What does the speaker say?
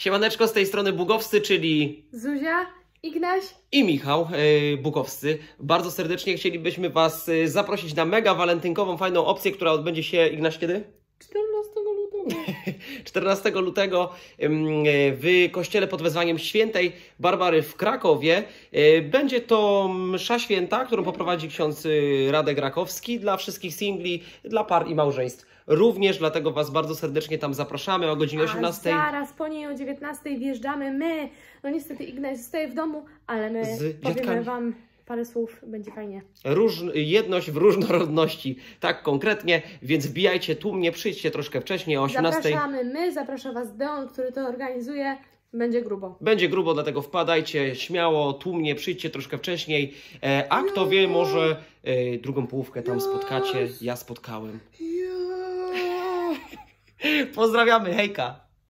Siemaneczko, z tej strony Bugowscy, czyli... Zuzia, Ignaś i Michał e, Bugowscy. Bardzo serdecznie chcielibyśmy Was e, zaprosić na mega walentynkową, fajną opcję, która odbędzie się, Ignaś, kiedy? 14 lutego w kościele pod wezwaniem świętej Barbary w Krakowie. E, będzie to msza święta, którą poprowadzi ksiądz Radek Rakowski dla wszystkich singli, dla par i małżeństw również, dlatego Was bardzo serdecznie tam zapraszamy o godzinie 18. A zaraz po niej o 19 wjeżdżamy my. No niestety Ignaś zostaje w domu, ale my Z powiemy dziadkami. Wam parę słów, będzie fajnie. Róż, jedność w różnorodności, tak konkretnie, więc wbijajcie tłumnie, przyjdźcie troszkę wcześniej o 18. Zapraszamy my, zaprasza Was Deon, który to organizuje. Będzie grubo. Będzie grubo, dlatego wpadajcie śmiało, tłumnie, przyjdźcie troszkę wcześniej. E, a kto wie, może e, drugą połówkę tam spotkacie. Ja spotkałem. Pozdrawiamy, hejka!